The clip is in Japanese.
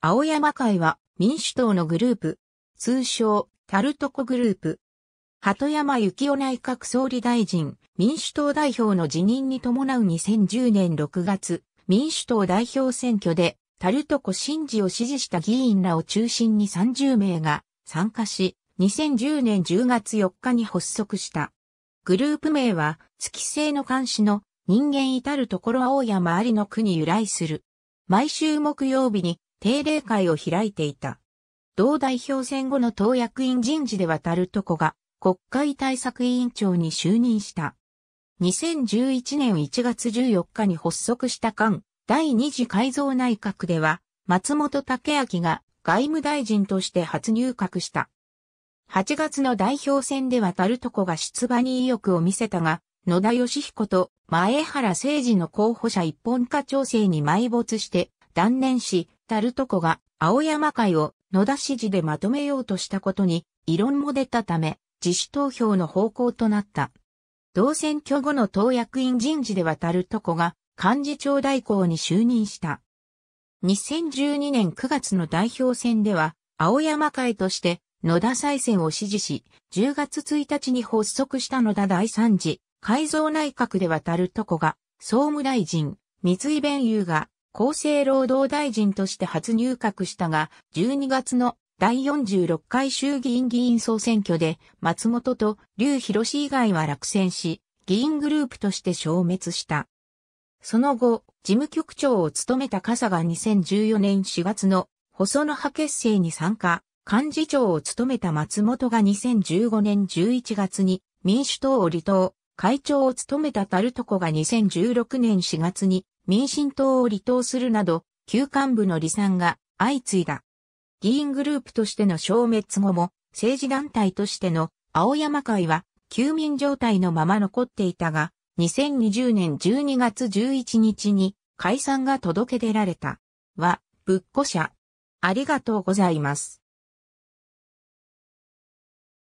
青山会は民主党のグループ、通称タルトコグループ。鳩山幸夫内閣総理大臣、民主党代表の辞任に伴う2010年6月、民主党代表選挙でタルトコ新治を支持した議員らを中心に30名が参加し、2010年10月4日に発足した。グループ名は月星の監視の人間至るところ青山ありの区に由来する。毎週木曜日に定例会を開いていた。同代表選後の党役員人事で渡るとこが国会対策委員長に就任した。2011年1月14日に発足した間、第二次改造内閣では、松本武明が外務大臣として初入閣した。8月の代表選ではタルトコが出馬に意欲を見せたが、野田義彦と前原誠二の候補者一本化調整に埋没して断念し、ルトこが青山会を野田支持でまとめようとしたことに異論も出たため、自主投票の方向となった。同選挙後の党役員人事ではタルトが幹事長代行に就任した。2012年9月の代表選では、青山会として野田再選を支持し、10月1日に発足した野田第三次改造内閣ではタルトが総務大臣、三井弁優が厚生労働大臣として初入閣したが、12月の第46回衆議院議員総選挙で、松本と劉広氏以外は落選し、議員グループとして消滅した。その後、事務局長を務めた笠が2014年4月の細野派結成に参加、幹事長を務めた松本が2015年11月に民主党を離党、会長を務めたタルトコが2016年4月に民進党を離党するなど、旧幹部の離散が相次いだ。議員グループとしての消滅後も、政治団体としての青山会は休眠状態のまま残っていたが、2020年12月11日に解散が届け出られた。は、ぶっこ社。ありがとうございます。